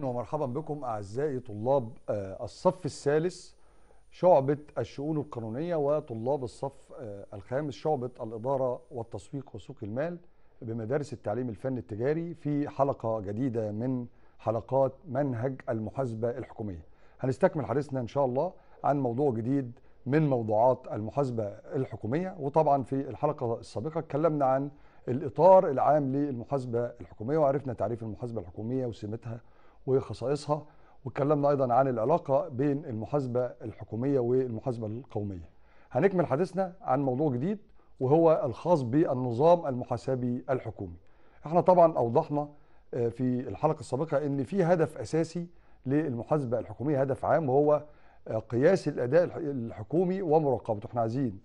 اهلا ومرحبا بكم اعزائي طلاب آه، الصف الثالث شعبه الشؤون القانونيه وطلاب الصف آه، الخامس شعبه الاداره والتسويق وسوق المال بمدارس التعليم الفني التجاري في حلقه جديده من حلقات منهج المحاسبه الحكوميه. هنستكمل حديثنا ان شاء الله عن موضوع جديد من موضوعات المحاسبه الحكوميه وطبعا في الحلقه السابقه اتكلمنا عن الاطار العام للمحاسبه الحكوميه وعرفنا تعريف المحاسبه الحكوميه وسمتها وخصائصها واتكلمنا ايضا عن العلاقه بين المحاسبه الحكوميه والمحاسبه القوميه. هنكمل حديثنا عن موضوع جديد وهو الخاص بالنظام المحاسبي الحكومي. احنا طبعا اوضحنا آه، في الحلقه السابقه ان في هدف اساسي للمحاسبه الحكوميه هدف عام وهو آه، قياس الاداء الحكومي ومراقبته، احنا عايزين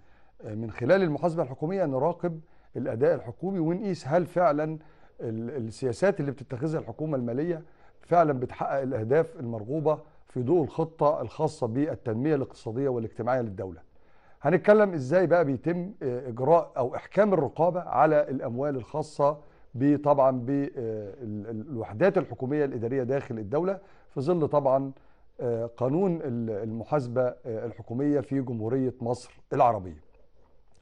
آه، من خلال المحاسبه الحكوميه نراقب الاداء الحكومي ونقيس هل فعلا السياسات اللي بتتخذها الحكومه الماليه فعلا بتحقق الاهداف المرغوبه في ضوء الخطه الخاصه بالتنميه الاقتصاديه والاجتماعيه للدوله. هنتكلم ازاي بقى بيتم آه، اجراء او احكام الرقابه على الاموال الخاصه طبعا بالوحدات آه، الحكوميه الاداريه داخل الدوله في ظل طبعا آه، قانون المحاسبه الحكوميه في جمهوريه مصر العربيه.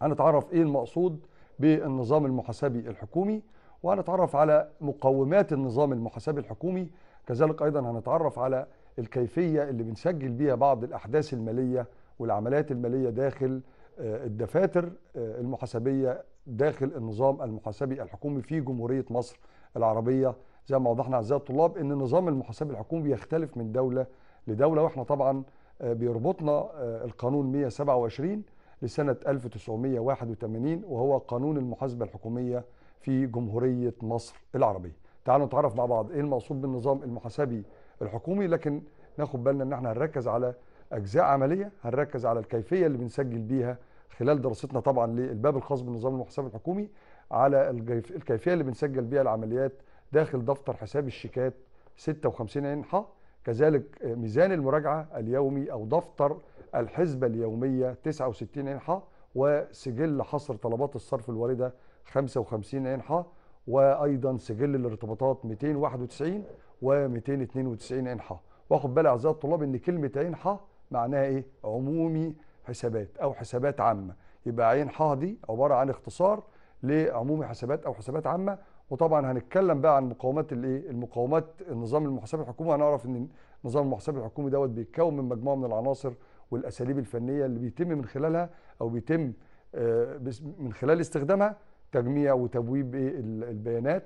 هنتعرف ايه المقصود بالنظام المحاسبي الحكومي وهنتعرف على مقومات النظام المحاسبي الحكومي كذلك ايضا هنتعرف على الكيفيه اللي بنسجل بيها بعض الاحداث الماليه والعمليات الماليه داخل آه، الدفاتر آه، المحاسبيه داخل النظام المحاسبي الحكومي في جمهوريه مصر العربيه زي ما وضحنا اعزائي الطلاب ان النظام المحاسبي الحكومي بيختلف من دوله لدوله واحنا طبعا آه، بيربطنا القانون 127 لسنه 1981 وهو قانون المحاسبه الحكوميه في جمهوريه مصر العربيه تعالوا نتعرف مع بعض ايه المقصود بالنظام المحاسبي الحكومي لكن ناخد بالنا ان احنا هنركز على اجزاء عمليه هنركز على الكيفيه اللي بنسجل بيها خلال دراستنا طبعا للباب الخاص بالنظام المحاسبي الحكومي على الكيفيه اللي بنسجل بيها العمليات داخل دفتر حساب الشيكات 56 ح كذلك ميزان المراجعه اليومي او دفتر الحسبه اليوميه 69 ح وسجل حصر طلبات الصرف الوارده 55 ح وايضا سجل الارتباطات 291 و292 انحاء واخد بالي اعزائي الطلاب ان كلمه انحاء ح معناها ايه عمومي حسابات او حسابات عامه يبقى عين ح دي عباره عن اختصار لعمومي حسابات او حسابات عامه وطبعا هنتكلم بقى عن مقاومات الايه المقاومات النظام المحاسبي الحكومي هنعرف ان النظام المحاسبه الحكومي دوت بيتكون من مجموعه من العناصر والاساليب الفنيه اللي بيتم من خلالها او بيتم آه، من خلال استخدامها تجميع وتبويب إيه البيانات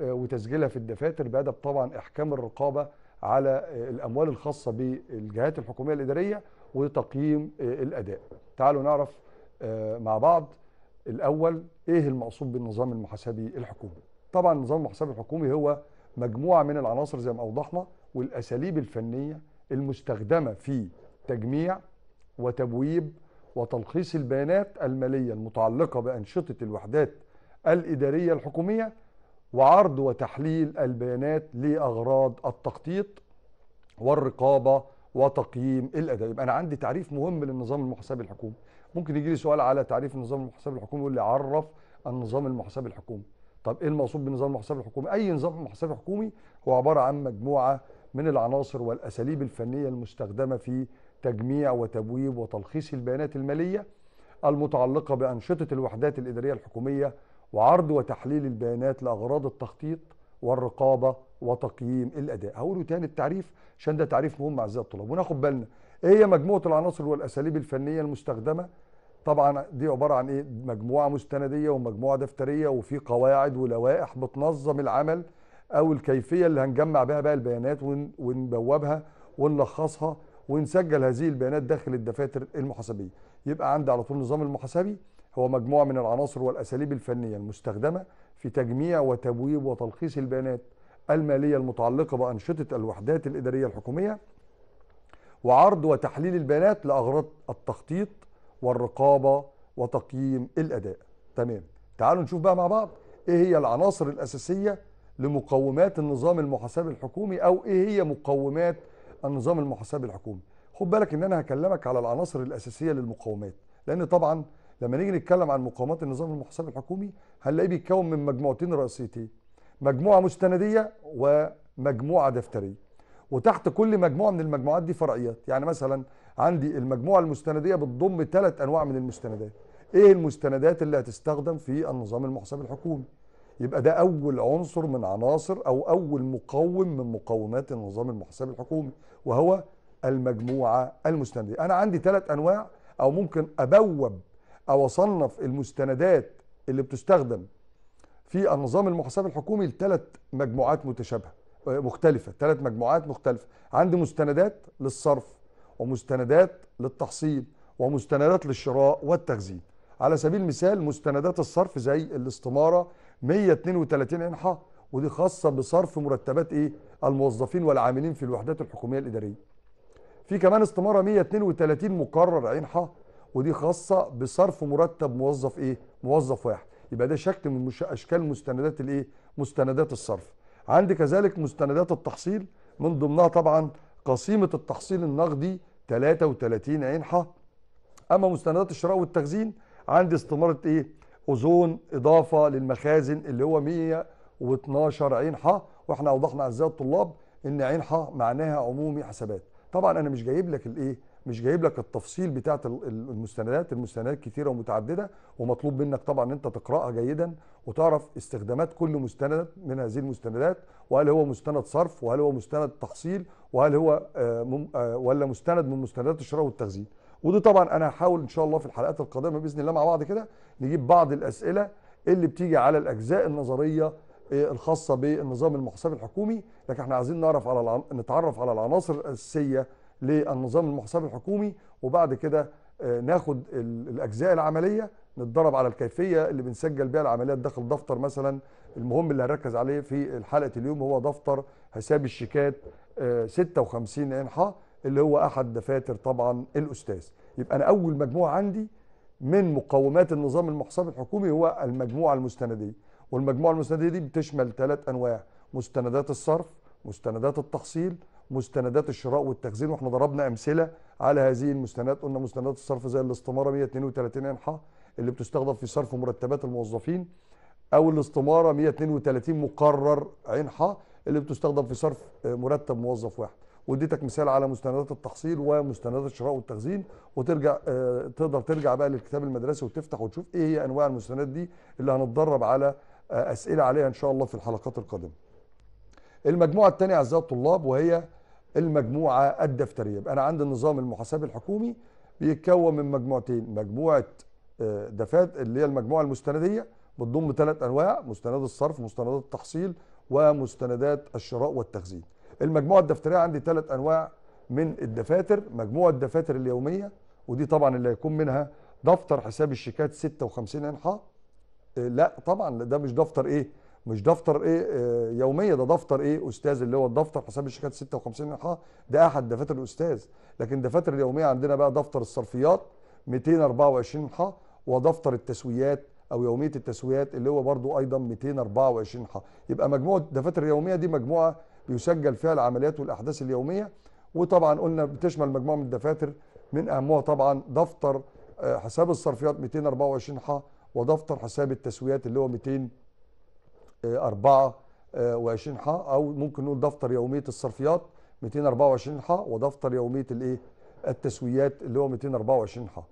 آه، وتسجيلها في الدفاتر بهدف طبعا احكام الرقابه على آه، الاموال الخاصه بالجهات الحكوميه الاداريه وتقييم آه، الاداء. تعالوا نعرف مع بعض الاول ايه المقصود بالنظام المحاسبي الحكومي. طبعا النظام المحاسبي الحكومي هو مجموعه من العناصر زي ما اوضحنا والاساليب الفنيه المستخدمه في تجميع وتبويب وتلخيص البيانات المالية المتعلقة بأنشطة الوحدات الإدارية الحكومية وعرض وتحليل البيانات لأغراض التخطيط والرقابة وتقييم الأداء يبقى أنا عندي تعريف مهم للنظام المحاسبي الحكومي ممكن يجي لي سؤال على تعريف النظام المحاسبي الحكومي يقول لي عرف النظام المحاسبي الحكومي طب ايه المقصود بالنظام المحاسبي الحكومي اي نظام محاسبي حكومي هو عباره عن مجموعه من العناصر والاساليب الفنيه المستخدمه في تجميع وتبويب وتلخيص البيانات المالية المتعلقة بأنشطة الوحدات الإدارية الحكومية وعرض وتحليل البيانات لأغراض التخطيط والرقابة وتقييم الأداء هقوله تاني التعريف عشان ده تعريف مهم أعزائي الطلاب وناخد بالنا إيه هي مجموعة العناصر والأساليب الفنية المستخدمة طبعا دي عبارة عن إيه مجموعة مستندية ومجموعة دفترية وفي قواعد ولوائح بتنظم العمل أو الكيفية اللي هنجمع بها بقى البيانات ونبوبها ونلخصها ونسجل هذه البيانات داخل الدفاتر المحاسبيه يبقى عندي على طول النظام المحاسبي هو مجموعه من العناصر والاساليب الفنيه المستخدمه في تجميع وتبويب وتلخيص البيانات الماليه المتعلقه بانشطه الوحدات الاداريه الحكوميه وعرض وتحليل البيانات لاغراض التخطيط والرقابه وتقييم الاداء تمام تعالوا نشوف بقى مع بعض ايه هي العناصر الاساسيه لمقومات النظام المحاسبي الحكومي او ايه هي مقومات النظام المحاسبي الحكومي خد بالك ان انا هكلمك على العناصر الاساسيه للمقاومات لان طبعا لما نيجي نتكلم عن مقاومات النظام المحاسبي الحكومي هنلاقيه بيتكون من مجموعتين رئيسيتين مجموعه مستنديه ومجموعه دفتريه وتحت كل مجموعه من المجموعات دي فرعيات يعني مثلا عندي المجموعه المستنديه بتضم ثلاث انواع من المستندات ايه المستندات اللي هتستخدم في النظام المحاسبي الحكومي يبقى ده أول عنصر من عناصر أو أول مقوم من مقومات النظام المحاسبي الحكومي وهو المجموعة المستندة أنا عندي ثلاث أنواع أو ممكن أبوب أو أصنف المستندات اللي بتستخدم في النظام المحاسبي الحكومي لثلاث مجموعات متشابهة مختلفة ثلاث مجموعات مختلفة عندي مستندات للصرف ومستندات للتحصيل ومستندات للشراء والتخزين على سبيل المثال مستندات الصرف زي الاستمارة 132 منحه ودي خاصه بصرف مرتبات ايه الموظفين والعاملين في الوحدات الحكوميه الاداريه في كمان استماره 132 مقرر انحه ودي خاصه بصرف مرتب موظف ايه موظف واحد يبقى ده شكل من اشكال مستندات الايه مستندات الصرف عندي كذلك مستندات التحصيل من ضمنها طبعا قسيمه التحصيل النقدي 33 انحه اما مستندات الشراء والتخزين عندي استماره ايه أوزون إضافة للمخازن اللي هو 112 عين ح وإحنا أوضحنا أعزائي الطلاب إن عين ح معناها عمومي حسابات طبعا أنا مش جايب لك الإيه مش جايب لك التفصيل بتاعت المستندات المستندات كتيرة ومتعددة ومطلوب منك طبعا ان انت تقرأها جيدا وتعرف استخدامات كل مستند من هذه المستندات وهل هو مستند صرف وهل هو مستند تحصيل وهل هو آه، آه، ولا مستند من مستندات الشراء والتخزين ودي طبعا انا هحاول ان شاء الله في الحلقات القادمه باذن الله مع بعض كده نجيب بعض الاسئله اللي بتيجي على الاجزاء النظريه آه، الخاصه بالنظام المحاسبي الحكومي لكن احنا عايزين نعرف على العن... نتعرف على العناصر الاساسيه للنظام المحاسبي الحكومي وبعد كده آه، ناخد الاجزاء العمليه نتدرب على الكيفيه اللي بنسجل بيها العمليات داخل دفتر مثلا المهم اللي هنركز عليه في حلقه اليوم هو دفتر حساب الشيكات 56 آه، انحاء اللي هو احد دفاتر طبعا الاستاذ يبقى انا اول مجموعه عندي من مقومات النظام المحساب الحكومي هو المجموعه المستنديه والمجموعه المستنديه دي بتشمل ثلاث انواع مستندات الصرف مستندات التحصيل مستندات الشراء والتخزين واحنا ضربنا امثله على هذه المستندات قلنا مستندات الصرف زي الاستماره 132 انحاء اللي بتستخدم في صرف مرتبات الموظفين او الاستماره 132 مقرر انحاء اللي بتستخدم في صرف مرتب موظف واحد واديتك مثال على مستندات التحصيل ومستندات الشراء والتخزين وترجع آه، تقدر ترجع بقى للكتاب المدرسي وتفتح وتشوف ايه هي انواع المستندات دي اللي هنتدرب على آه، اسئله عليها ان شاء الله في الحلقات القادمه. المجموعه الثانيه اعزائي الطلاب وهي المجموعه الدفتريه، يبقى انا عندي النظام المحاسبي الحكومي بيتكون من مجموعتين، مجموعه آه، دفات اللي هي المجموعه المستنديه بتضم ثلاث انواع مستندات الصرف، مستندات التحصيل، ومستندات الشراء والتخزين. المجموعه الدفتريه عندي ثلاث انواع من الدفاتر مجموعه الدفاتر اليوميه ودي طبعا اللي هيكون منها دفتر حساب الشيكات 56 انحاء آه، لا طبعا ده مش دفتر ايه مش دفتر ايه آه، يوميه ده دفتر ايه استاذ اللي هو الدفتر حساب الشيكات 56 انحاء ده احد دفاتر الاستاذ لكن دفاتر اليوميه عندنا بقى دفتر الصرفيات 224 انحاء ودفتر التسويات او يوميه التسويات اللي هو برضو ايضا 224 ح يبقى مجموعه دفاتر اليوميه دي مجموعه يسجل فيها العمليات والاحداث اليوميه وطبعا قلنا بتشمل مجموعه من الدفاتر من اهمها طبعا دفتر آه، حساب الصرفيات 224 ح ودفتر حساب التسويات اللي هو 224 آه، ح او ممكن نقول دفتر يوميه الصرفيات 224 ح ودفتر يوميه الايه التسويات اللي هو 224 ح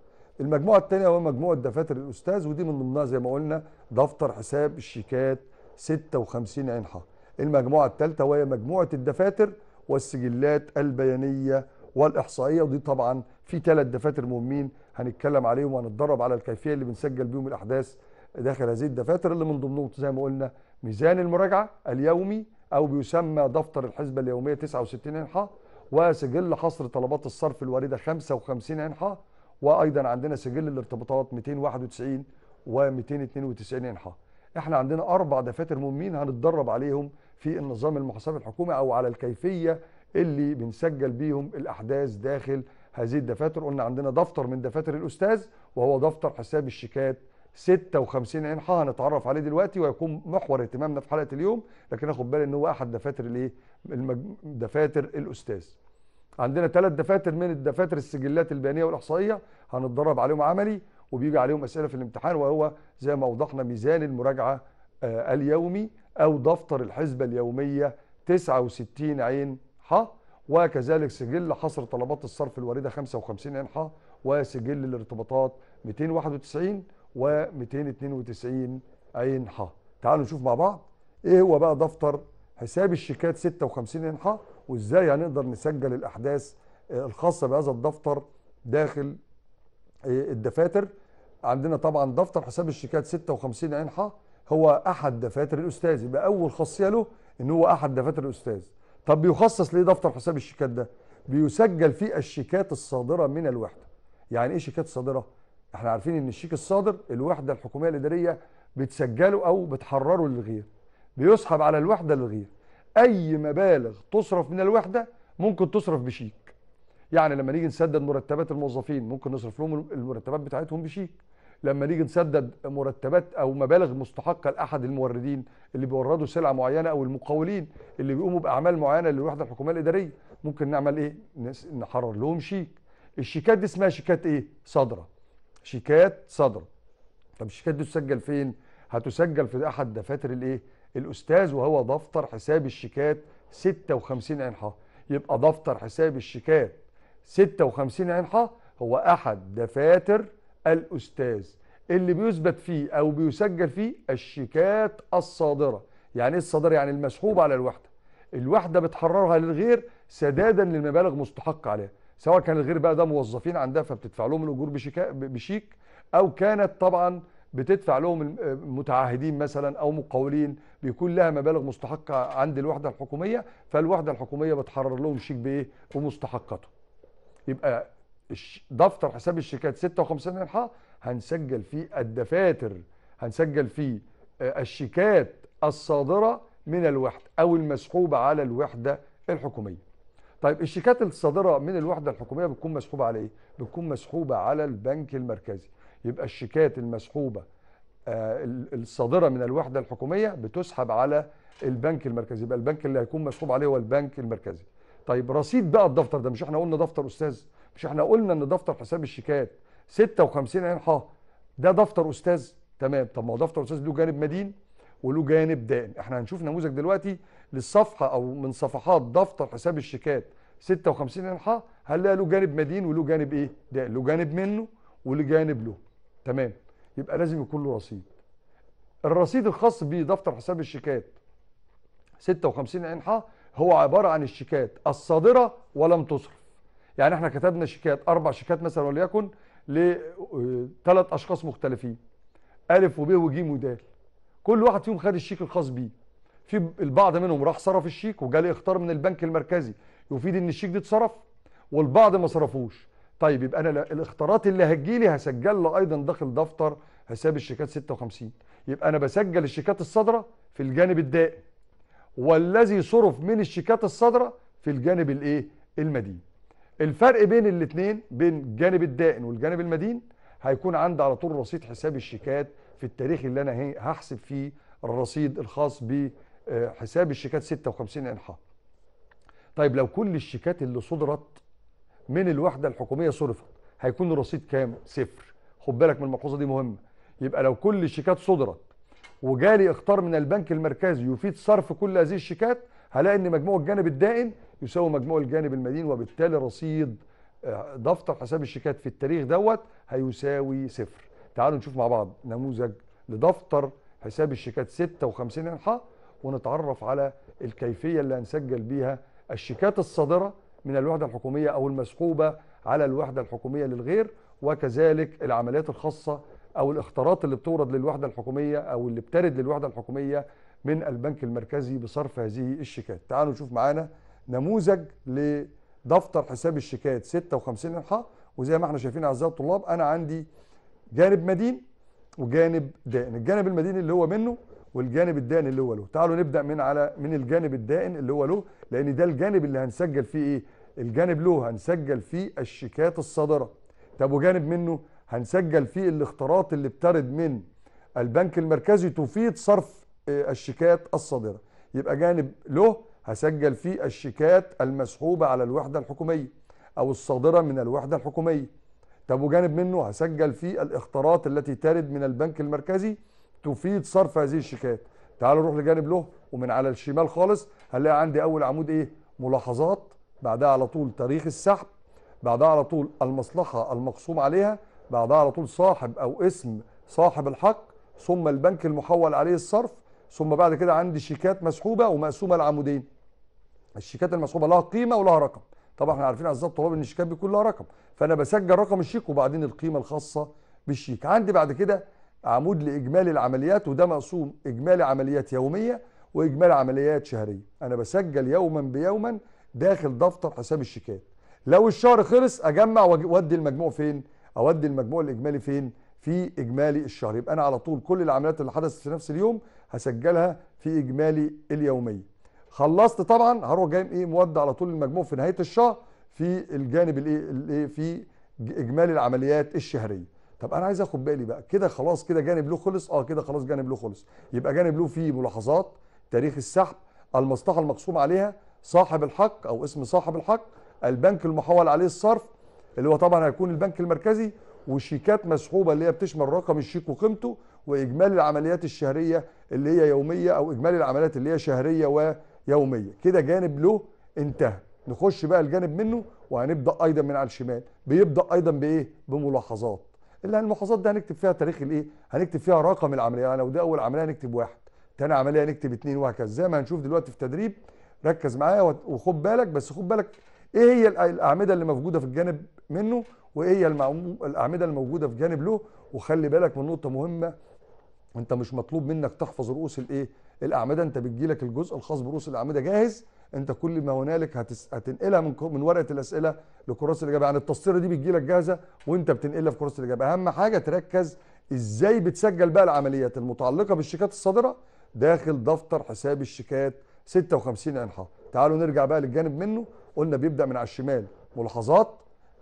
المجموعه الثانيه هو مجموعه دفاتر الاستاذ ودي من ضمنها زي ما قلنا دفتر حساب الشيكات 56 عين ح المجموعة الثالثة وهي مجموعة الدفاتر والسجلات البيانية والإحصائية ودي طبعا في ثلاث دفاتر مهمين هنتكلم عليهم وهنتدرب على الكيفية اللي بنسجل بيهم الأحداث داخل هذه الدفاتر اللي من ضمنهم زي ما قلنا ميزان المراجعة اليومي أو بيسمى دفتر الحسبة اليومية 69 إنحاء وسجل حصر طلبات الصرف الواردة 55 إنحاء وأيضا عندنا سجل الارتباطات 291 و292 إنحاء احنا عندنا أربع دفاتر مهمين هنتدرب عليهم في النظام المحاسبي الحكومي او على الكيفيه اللي بنسجل بيهم الاحداث داخل هذه الدفاتر قلنا عندنا دفتر من دفاتر الاستاذ وهو دفتر حساب الشيكات 56 عين حا هنتعرف عليه دلوقتي ويكون محور اهتمامنا في حلقه اليوم لكن اخد بالي ان هو احد دفاتر الايه دفاتر الاستاذ عندنا ثلاث دفاتر من الدفاتر السجلات البيانيه والاحصائيه هنتدرب عليهم عملي وبيجي عليهم اسئله في الامتحان وهو زي ما اوضحنا ميزان المراجعه آه، اليومي أو دفتر الحسبة اليومية 69 عين ح وكذلك سجل حصر طلبات الصرف الواردة 55 عين ح وسجل الارتباطات 291 و292 عين ح تعالوا نشوف مع بعض ايه هو بقى دفتر حساب الشيكات 56 عين ح وازاي هنقدر نسجل الاحداث آه، الخاصه بهذا الدفتر داخل آه، الدفاتر عندنا طبعا دفتر حساب الشيكات 56 عين ح هو احد دفاتر الاستاذ يبقى اول خاصيه له ان هو احد دفاتر الاستاذ طب بيخصص ليه دفتر حساب الشيكات ده بيسجل فيه الشيكات الصادره من الوحده يعني ايه شيكات صادره احنا عارفين ان الشيك الصادر الوحده الحكوميه الاداريه بتسجله او بتحرره للغير بيسحب على الوحده للغير اي مبالغ تصرف من الوحده ممكن تصرف بشيك يعني لما نيجي نسدد مرتبات الموظفين ممكن نصرف لهم المرتبات بتاعتهم بشيك لما نيجي نسدد مرتبات او مبالغ مستحقه لاحد الموردين اللي بيوردوا سلعه معينه او المقاولين اللي بيقوموا باعمال معينه للوحده الحكوميه الاداريه ممكن نعمل ايه نحرر لهم شيك الشيكات دي اسمها شيكات ايه صادره شيكات صادره طب الشيكات دي تسجل فين هتسجل في احد دفاتر الايه الاستاذ وهو دفتر حساب الشيكات 56 انحاء يبقى دفتر حساب الشيكات 56 انحاء هو احد دفاتر الأستاذ اللي بيثبت فيه أو بيسجل فيه الشيكات الصادرة يعني إيه الصادرة؟ يعني المسحوبة على الوحدة الوحدة بتحررها للغير سدادا للمبالغ مستحق عليها سواء كان الغير بقى ده موظفين عندها فبتدفع لهم الأجور بشيك أو كانت طبعا بتدفع لهم متعهدين مثلا او مقاولين بيكون لها مبالغ مستحقه عند الوحده الحكوميه فالوحده الحكوميه بتحرر لهم شيك بايه بمستحقاته يبقى دفتر حساب الشيكات 56 الحا هنسجل فيه الدفاتر هنسجل فيه آه، الشيكات الصادرة من الوحدة أو المسحوبة على الوحدة الحكومية طيب الشيكات الصادرة من الوحدة الحكومية بتكون مسحوبة على إيه؟ بتكون مسحوبة على البنك المركزي يبقى الشيكات المسحوبة آه، الصادرة من الوحدة الحكومية بتسحب على البنك المركزي يبقى البنك اللي هيكون مسحوب عليه هو البنك المركزي طيب رصيد بقى الدفتر ده مش احنا قلنا دفتر أستاذ مش احنا قلنا ان دفتر حساب الشيكات 56 عين حاه ده دفتر استاذ تمام طب ما هو دفتر استاذ له جانب مدين وله جانب دائم احنا هنشوف نموذج دلوقتي للصفحه او من صفحات دفتر حساب الشيكات 56 عين حاه هنلاقي له جانب مدين وله جانب ايه دائم له جانب منه وله جانب له تمام يبقى لازم يكون له رصيد الرصيد الخاص بدفتر حساب الشيكات 56 عين حاه هو عباره عن الشيكات الصادره ولم تصرف يعني احنا كتبنا شيكات اربع شيكات مثلا وليكن لثلاث آه، اشخاص مختلفين الف وب وج ودال كل واحد فيهم خد الشيك الخاص بيه في البعض منهم راح صرف الشيك وجاله اختار من البنك المركزي يفيد ان الشيك ده اتصرف والبعض ما صرفوش طيب يبقى انا الاختارات اللي هتجي لي هسجل له ايضا داخل دفتر حساب الشيكات 56 يبقى انا بسجل الشيكات الصادره في الجانب الدائم والذي صرف من الشيكات الصادره في الجانب الايه المدين الفرق بين الاثنين بين الجانب الدائن والجانب المدين هيكون عندي على طول رصيد حساب الشيكات في التاريخ اللي انا هحسب فيه الرصيد الخاص بحساب آه، الشيكات 56 انحاء طيب لو كل الشيكات اللي صدرت من الوحده الحكوميه صرفت هيكون الرصيد كام صفر خد بالك من الملحوظه دي مهمه يبقى لو كل الشيكات صدرت وجالي اختار من البنك المركزي يفيد صرف كل هذه الشيكات هلاقي ان مجموع الجانب الدائن يساوي مجموع الجانب المدين وبالتالي رصيد آه، دفتر حساب الشيكات في التاريخ دوت هيساوي صفر تعالوا نشوف مع بعض نموذج لدفتر حساب الشيكات 56 انحاء ونتعرف على الكيفية اللي هنسجل بيها الشيكات الصادرة من الوحدة الحكومية أو المسحوبة على الوحدة الحكومية للغير وكذلك العمليات الخاصة أو الاختراط اللي بتورد للوحدة الحكومية أو اللي بترد للوحدة الحكومية من البنك المركزي بصرف هذه الشيكات تعالوا نشوف معانا نموذج لدفتر حساب الشيكات 56 انحاء وزي ما احنا شايفين أعزائي الطلاب أنا عندي جانب مدين وجانب دائن الجانب المدين اللي هو منه والجانب الدائن اللي هو له تعالوا نبدا من على من الجانب الدائن اللي هو له لان ده الجانب اللي هنسجل فيه ايه الجانب له هنسجل فيه الشيكات الصادره طب وجانب منه هنسجل فيه الاختراط اللي بترد من البنك المركزي تفيد صرف آه، الشيكات الصادره يبقى جانب له هسجل فيه الشيكات المسحوبة على الوحدة الحكومية أو الصادرة من الوحدة الحكومية طب وجانب منه هسجل فيه الاختراط التي ترد من البنك المركزي تفيد صرف هذه الشيكات تعالوا نروح لجانب له ومن على الشمال خالص هنلاقي عندي أول عمود إيه ملاحظات بعدها على طول تاريخ السحب بعدها على طول المصلحة المقسوم عليها بعدها على طول صاحب أو اسم صاحب الحق ثم البنك المحول عليه الصرف ثم بعد كده عندي شيكات مسحوبة ومقسومة لعمودين الشيكات المسحوبه لها قيمه ولها رقم طبعا احنا عارفين اعزائي الطلاب ان الشيكات بيكون لها رقم فانا بسجل رقم الشيك وبعدين القيمه الخاصه بالشيك عندي بعد كده عمود لاجمالي العمليات وده مقسوم اجمالي عمليات يوميه واجمالي عمليات شهريه انا بسجل يوما بيوما داخل دفتر حساب الشيكات لو الشهر خلص اجمع وادي المجموع فين اودي المجموع الاجمالي فين في اجمالي الشهر يبقى انا على طول كل العمليات اللي حدثت في نفس اليوم هسجلها في اجمالي اليوميه خلصت طبعا هروح جاي ايه مودع على طول المجموع في نهايه الشهر في الجانب الايه الايه في اجمالي العمليات الشهريه طب انا عايز اخد بالي بقى كده خلاص كده جانب له خلص اه كده خلاص جانب له خلص يبقى جانب له فيه ملاحظات تاريخ السحب المصلحه المقسوم عليها صاحب الحق او اسم صاحب الحق البنك المحول عليه الصرف اللي هو طبعا هيكون البنك المركزي وشيكات مسحوبه اللي هي بتشمل رقم الشيك وقيمته واجمالي العمليات الشهريه اللي هي يوميه او اجمالي العمليات اللي هي شهريه و يوميه كده جانب له انتهى نخش بقى الجانب منه وهنبدا ايضا من على الشمال بيبدا ايضا بايه بملاحظات اللي الملاحظات دي هنكتب فيها تاريخ الايه هنكتب فيها رقم العمليه يعني لو ده اول عمليه هنكتب واحد تاني عمليه هنكتب اتنين وهكذا زي ما هنشوف دلوقتي في تدريب ركز معايا وخد بالك بس خد بالك ايه هي الاعمده اللي موجوده في الجانب منه وايه هي الاعمده اللي موجوده في جانب له وخلي بالك من نقطه مهمه انت مش مطلوب منك تحفظ رؤوس الايه الاعمده انت بتجي لك الجزء الخاص برؤوس الاعمده جاهز انت كل ما هنالك هتس... هتنقلها من من ورقه الاسئله لكراسه الاجابه يعني التسطيره دي بتجي لك جاهزه وانت بتنقلها في كراسه الاجابه اهم حاجه تركز ازاي بتسجل بقى العمليات المتعلقه بالشيكات الصادره داخل دفتر حساب الشيكات 56 انحاء تعالوا نرجع بقى للجانب منه قلنا بيبدا من على الشمال ملاحظات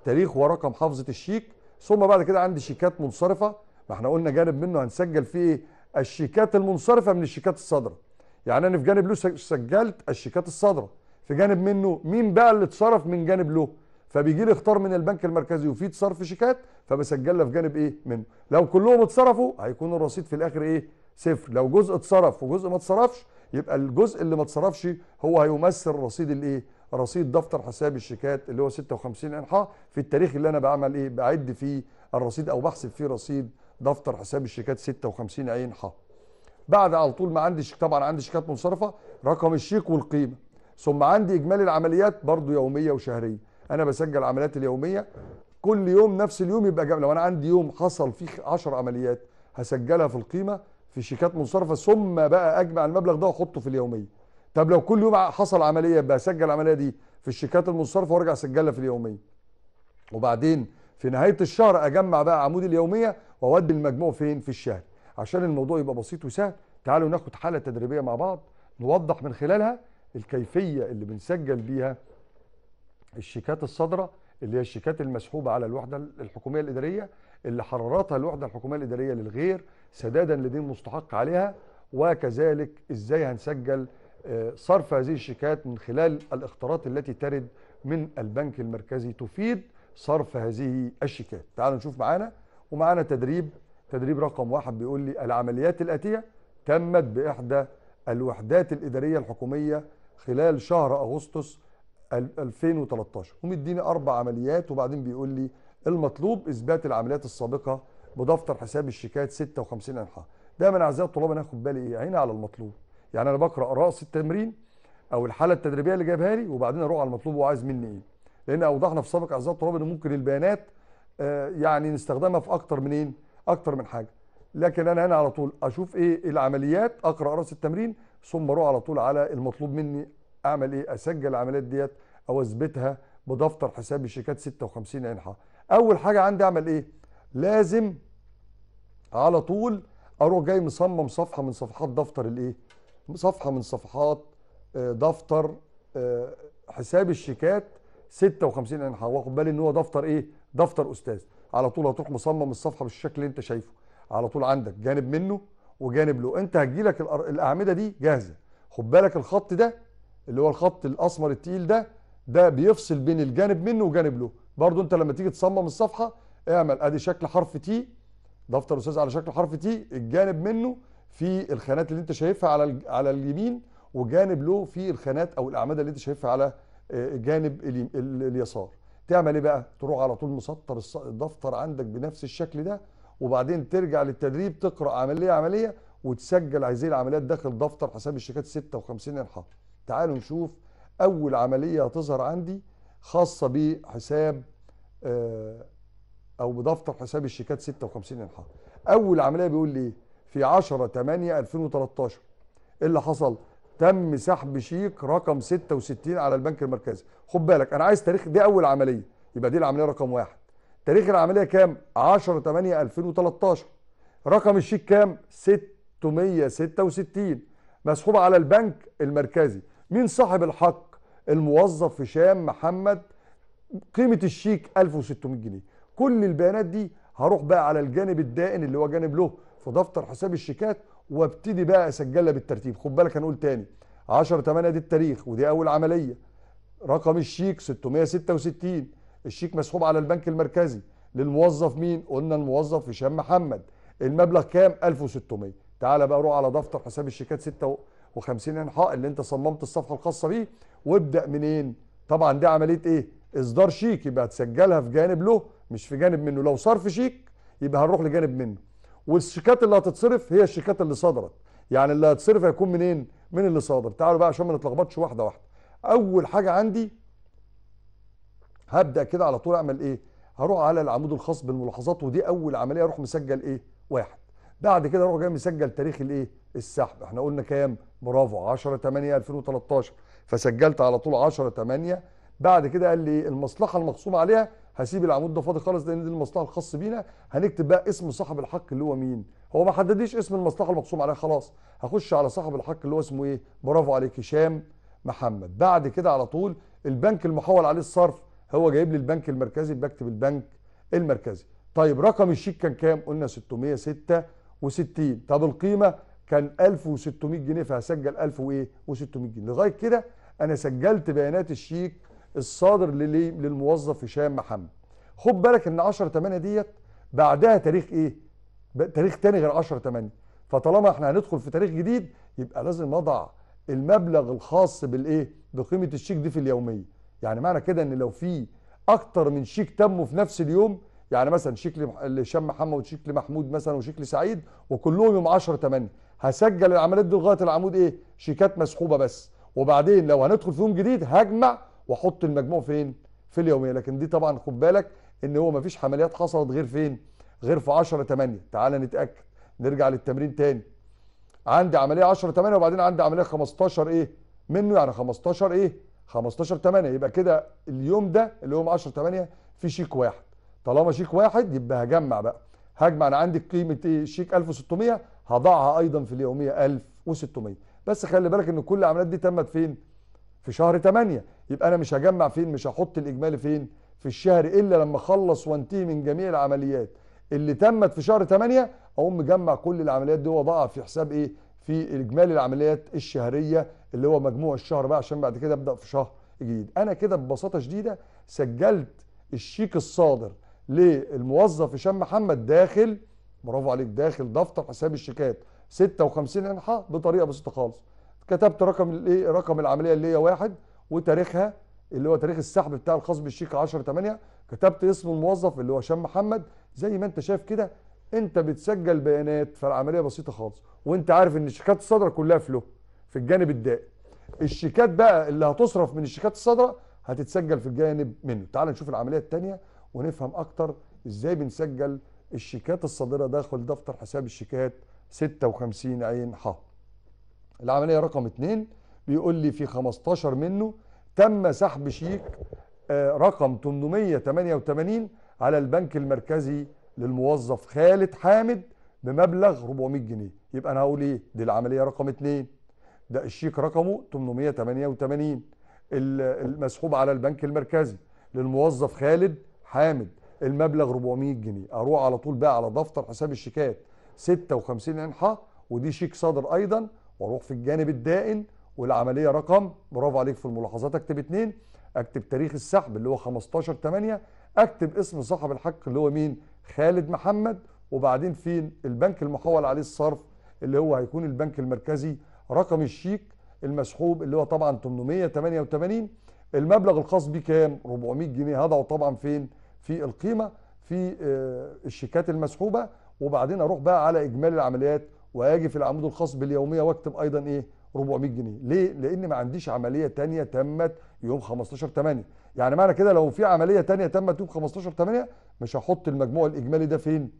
تاريخ ورقم حافظه الشيك ثم بعد كده عندي شيكات منصرفه ما احنا قلنا جانب منه هنسجل فيه إيه؟ الشيكات المنصرفه من الشيكات الصادره يعني انا في جانب له سجلت الشيكات الصادره في جانب منه مين بقى اللي اتصرف من جانب له فبيجي لي اختار من البنك المركزي وفي تصرف شيكات فبسجلها في جانب ايه منه لو كلهم اتصرفوا هيكون الرصيد في الاخر ايه صفر لو جزء اتصرف وجزء ما اتصرفش يبقى الجزء اللي ما اتصرفش هو هيمثل رصيد الايه رصيد دفتر حساب الشيكات اللي هو 56 انحاء في التاريخ اللي انا بعمل ايه بعد فيه الرصيد او بحسب فيه رصيد دفتر حساب الشيكات 56 عين ح بعد على طول ما عندي طبعا عندي شيكات منصرفه رقم الشيك والقيمه ثم عندي اجمالي العمليات برضو يوميه وشهريه انا بسجل العمليات اليوميه كل يوم نفس اليوم يبقى جمع. لو انا عندي يوم حصل فيه 10 عمليات هسجلها في القيمه في شيكات منصرفه ثم بقى اجمع المبلغ ده واحطه في اليوميه طب لو كل يوم حصل عمليه بسجل العمليه دي في الشيكات المنصرفه وارجع اسجلها في اليوميه وبعدين في نهايه الشهر اجمع بقى عمود اليوميه واودي المجموع فين في الشهر عشان الموضوع يبقى بسيط وسهل تعالوا ناخد حاله تدريبيه مع بعض نوضح من خلالها الكيفيه اللي بنسجل بيها الشيكات الصادره اللي هي الشيكات المسحوبه على الوحده الحكوميه الاداريه اللي حررتها الوحده الحكوميه الاداريه للغير سدادا لدين مستحق عليها وكذلك ازاي هنسجل آه، صرف هذه الشيكات من خلال الاختيارات التي ترد من البنك المركزي تفيد صرف هذه الشيكات تعالوا نشوف معانا ومعانا تدريب تدريب رقم واحد بيقول لي العمليات الآتية تمت بإحدى الوحدات الإدارية الحكومية خلال شهر أغسطس 2013 ومديني أربع عمليات وبعدين بيقول لي المطلوب إثبات العمليات السابقة بدفتر حساب الشيكات 56 أنحاء دايما أعزائي الطلاب أنا هاخد بالي إيه عيني على المطلوب يعني أنا بقرأ رأس التمرين أو الحالة التدريبية اللي جايبها لي وبعدين أروح على المطلوب وعايز مني إيه لان اوضحنا في سابق اعزائي الطلاب ان ممكن البيانات آه، يعني نستخدمها في اكتر منين اكتر من حاجه لكن انا هنا على طول اشوف ايه العمليات اقرا راس التمرين ثم اروح على طول على المطلوب مني اعمل ايه اسجل العمليات ديت او اثبتها بدفتر حسابي شيكات 56 انحاء اول حاجه عندي اعمل ايه لازم على طول اروح جاي مصمم صفحه من صفحات دفتر الايه صفحه من صفحات آه، دفتر آه، حساب الشيكات 56 انحاء واخد بالي ان هو دفتر ايه دفتر استاذ على طول هتروح مصمم الصفحه بالشكل اللي انت شايفه على طول عندك جانب منه وجانب له انت هتجيلك الاعمده دي جاهزه خد بالك الخط ده اللي هو الخط الاسمر التقيل ده ده بيفصل بين الجانب منه وجانب له برضو انت لما تيجي تصمم الصفحه اعمل ادي شكل حرف تي دفتر استاذ على شكل حرف تي الجانب منه في الخانات اللي انت شايفها على على اليمين وجانب له في الخانات او الاعمده اللي انت شايفها على جانب اليسار تعمل ايه بقى تروح على طول مسطر الدفتر عندك بنفس الشكل ده وبعدين ترجع للتدريب تقرا عمليه عمليه وتسجل هذه العمليات داخل دفتر حساب الشيكات 56 انحاء تعالوا نشوف اول عمليه هتظهر عندي خاصه بحساب آه، او بدفتر حساب الشيكات 56 انحاء اول عمليه بيقول لي في 10 8 2013 ايه اللي حصل تم سحب شيك رقم 66 على البنك المركزي خد بالك انا عايز تاريخ دي اول عمليه يبقى دي العمليه رقم واحد تاريخ العمليه كام 10 8 2013 رقم الشيك كام 666 مسحوب على البنك المركزي مين صاحب الحق الموظف هشام محمد قيمه الشيك 1600 جنيه كل البيانات دي هروح بقى على الجانب الدائن اللي هو جانب له في دفتر حساب الشيكات وابتدي بقى اسجلها بالترتيب خد بالك هنقول تاني 10 8 دي التاريخ ودي اول عمليه رقم الشيك 666 الشيك مسحوب على البنك المركزي للموظف مين قلنا الموظف هشام محمد المبلغ كام 1600 تعالى بقى روح على دفتر حساب الشيكات 56 انحاء اللي انت صممت الصفحه الخاصه بيه وابدا منين طبعا دي عمليه ايه اصدار شيك يبقى هتسجلها في جانب له مش في جانب منه لو صرف شيك يبقى هنروح لجانب منه والشيكات اللي هتتصرف هي الشيكات اللي صدرت يعني اللي هتصرف هيكون منين من اللي صادر تعالوا بقى عشان ما نتلخبطش واحده واحده اول حاجه عندي هبدا كده على طول اعمل ايه هروح على العمود الخاص بالملاحظات ودي اول عمليه اروح مسجل ايه واحد بعد كده اروح جاي مسجل تاريخ الايه السحب احنا قلنا كام برافو 10 8 2013 فسجلت على طول 10 8 بعد كده قال لي المصلحه المخصوم عليها هسيب العمود ده فاضي خالص لان دي المصلحه الخاص بينا هنكتب بقى اسم صاحب الحق اللي هو مين هو ما حددليش اسم المصلحه المقسوم عليها خلاص هخش على صاحب الحق اللي هو اسمه ايه برافو عليك هشام محمد بعد كده على طول البنك المحول عليه الصرف هو جايب لي البنك المركزي بكتب البنك المركزي طيب رقم الشيك كان كام قلنا 666 طب القيمه كان 1600 جنيه فهسجل 1000 وايه و600 جنيه لغايه كده انا سجلت بيانات الشيك الصادر للموظف هشام محمد خد بالك ان 10 8 ديت بعدها تاريخ ايه تاريخ تاني غير 10 8 فطالما احنا هندخل في تاريخ جديد يبقى لازم نضع المبلغ الخاص بالايه بقيمه الشيك دي في اليوميه يعني معنى كده ان لو في اكتر من شيك تموا في نفس اليوم يعني مثلا شيك لهشام محمد وشيك لمحمود مثلا وشيك لسعيد وكلهم يوم 10 8 هسجل العمليات دي لغايه العمود ايه شيكات مسحوبه بس وبعدين لو هندخل في يوم جديد هجمع واحط المجموع فين في اليوميه لكن دي طبعا خد بالك ان هو مفيش عمليات حصلت غير فين غير في 10 8 تعال نتاكد نرجع للتمرين تاني عندي عمليه 10 8 وبعدين عندي عمليه 15 ايه منه يعني 15 ايه 15 8 يبقى كده اليوم ده اللي هو 10 8 في شيك واحد طالما شيك واحد يبقى هجمع بقى هجمع انا عندي قيمه ايه شيك 1600 هضعها ايضا في اليوميه 1600 بس خلي بالك ان كل العمليات دي تمت فين في شهر 8 يبقى انا مش هجمع فين مش هحط الاجمالي فين في الشهر الا لما اخلص وانتهي من جميع العمليات اللي تمت في شهر 8 اقوم مجمع كل العمليات دي واضعها في حساب ايه في اجمالي العمليات الشهريه اللي هو مجموع الشهر بقى عشان بعد كده ابدا في شهر جديد انا كده ببساطه شديده سجلت الشيك الصادر للموظف هشام محمد داخل برافو عليك داخل دفتر حساب الشيكات 56 انحاء بطريقه بسيطه خالص كتبت رقم الايه رقم العمليه اللي هي واحد وتاريخها اللي هو تاريخ السحب بتاع الخاص بالشيك 10 8 كتبت اسم الموظف اللي هو هشام محمد زي ما انت شايف كده انت بتسجل بيانات فالعمليه بسيطه خالص وانت عارف ان الشيكات الصدره كلها فلو في الجانب الدائم الشيكات بقى اللي هتصرف من الشيكات الصدره هتتسجل في الجانب منه تعال نشوف العمليه الثانيه ونفهم اكتر ازاي بنسجل الشيكات الصادره داخل دفتر حساب الشيكات 56 عين ح العمليه رقم 2 بيقول لي في 15 منه تم سحب شيك آه، رقم 888 على البنك المركزي للموظف خالد حامد بمبلغ 400 جنيه يبقى انا هقول ايه دي العمليه رقم 2 ده الشيك رقمه 888 المسحوب على البنك المركزي للموظف خالد حامد المبلغ 400 جنيه اروح على طول بقى على دفتر حساب الشيكات 56 انحه ودي شيك صادر ايضا واروح في الجانب الدائن والعمليه رقم برافو عليك في الملاحظات اكتب اتنين اكتب تاريخ السحب اللي هو 15 8 اكتب اسم صاحب الحق اللي هو مين خالد محمد وبعدين فين البنك المحول عليه الصرف اللي هو هيكون البنك المركزي رقم الشيك المسحوب اللي هو طبعا 888 المبلغ الخاص بيه كام 400 جنيه هضعه طبعا فين في القيمه في آه، الشيكات المسحوبه وبعدين اروح بقى على اجمالي العمليات واجي في العمود الخاص باليوميه واكتب ايضا ايه 400 جنيه ليه لان ما عنديش عمليه تانية تمت يوم 15 8 يعني معنى كده لو في عمليه تانية تمت يوم 15 8 مش هحط المجموع الاجمالي ده فين